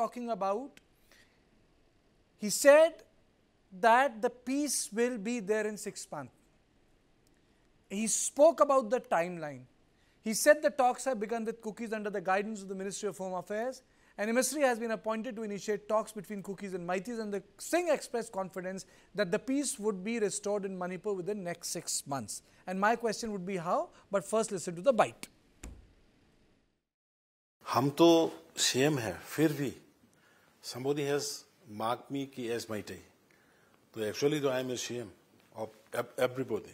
talking about? He said that the peace will be there in six months. He spoke about the timeline. He said the talks have begun with cookies under the guidance of the Ministry of Home Affairs. An emissary has been appointed to initiate talks between Cookies and Maitis, and the Singh expressed confidence that the peace would be restored in Manipur within next six months. And my question would be how? But first, listen to the bite. हम तो same है फिर भी somebody has marked me ki as my tie. तो actually जो I am a C M of everybody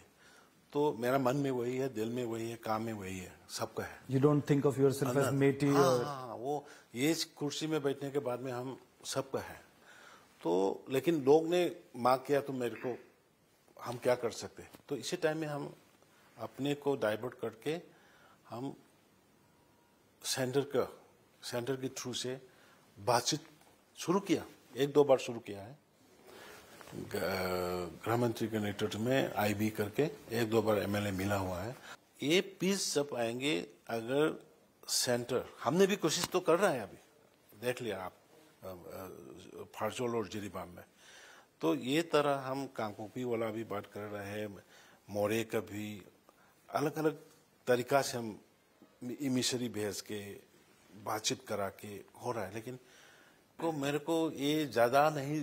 तो मेरा मन में वही है दिल में वही है काम में वही है सबका है you don't think of yourself as matey वो ये कुर्सी में बैठने के बाद में हम सबका है तो लेकिन लोग ने मार्क किया तो मेरे को हम क्या कर सकते तो इसी टाइम में हम अपने को डाइवर्ट करके हम सेंटर का सेंटर के थ्रू से बातचीत शुरू किया एक दो बार शुरू किया है गृह मंत्री के नेतृत्व में आईबी करके एक दो बार एमएलए मिला हुआ है ये पीस जब आएंगे अगर सेंटर हमने भी कोशिश तो कर रहा है अभी देख लिया आप फारचोल और जिरीबाम में तो ये तरह हम कांकोपी वाला भी बात कर रहे हैं मोरे का भी अलग अलग तरीका से हम इमिशरी भेज के बातचीत करा के हो रहा है लेकिन को मेरे को ये ज़्यादा नहीं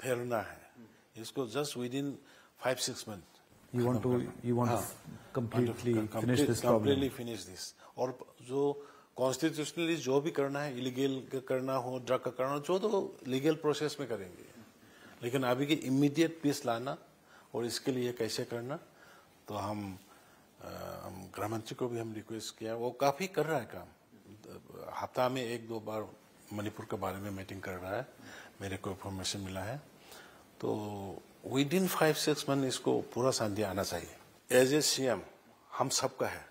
फैलना है इसको just within five six month you want to you want हाँ, to और जो कॉन्स्टिट्यूशनली जो भी करना है इलीगल करना हो ड्रग का करना हो जो तो लीगल प्रोसेस में करेंगे लेकिन अभी की इमीडिएट पीस लाना और इसके लिए कैसे करना तो हम गृहमंत्री हम को भी हम रिक्वेस्ट किया वो काफी कर रहा है काम हफ्ता में एक दो बार मणिपुर के बारे में मीटिंग कर रहा है मेरे को इन्फॉर्मेशन मिला है तो within five six month इसको पूरा शांति आना चाहिए एज ए सी एम हम सबका है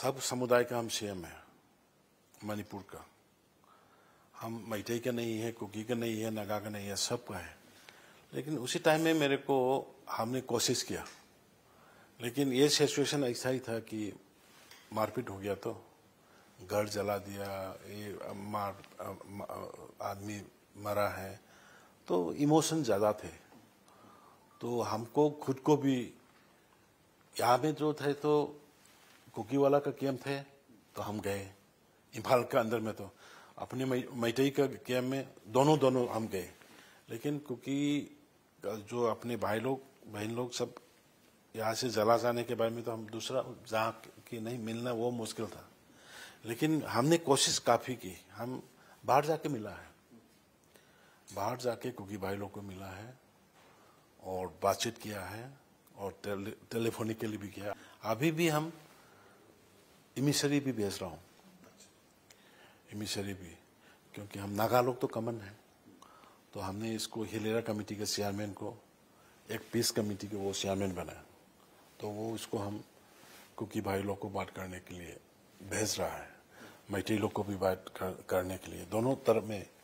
सब समुदाय का हम सी एम है मणिपुर का हम मैठे का नहीं है कुकी का नहीं है नगा का नहीं है सबका है लेकिन उसी टाइम में मेरे को हमने कोशिश किया लेकिन ये सिचुएशन ऐसा ही था कि मारपीट हो गया तो घर जला दिया ये मार आदमी मरा है तो इमोशन ज़्यादा थे तो हमको खुद को भी यहाँ में जो थे तो वाला का कैम्प थे तो हम गए इम्फाल के अंदर में तो अपने मैटई का कैम्प में दोनों दोनों हम गए लेकिन कुकी जो अपने भाई लोग बहन लोग सब यहाँ से जला जाने के बारे में तो हम दूसरा जहाँ की नहीं मिलना वो मुश्किल था लेकिन हमने कोशिश काफ़ी की हम बाहर जाके मिला है बाहर जाके कुकी भाई लोग को मिला है और बातचीत किया है और के टेलीफोनिकली भी किया अभी भी हम इमिशरी भी भेज रहा हूँ इमिशरी भी क्योंकि हम नागा लोग तो कमन है तो हमने इसको हिलेरा कमेटी के चेयरमैन को एक पीस कमेटी के वो चेयरमैन बनाया तो वो उसको हम कुकी भाई लोग को बात करने के लिए भेज रहा है मैटी लोग को भी बात करने के लिए दोनों तरफ में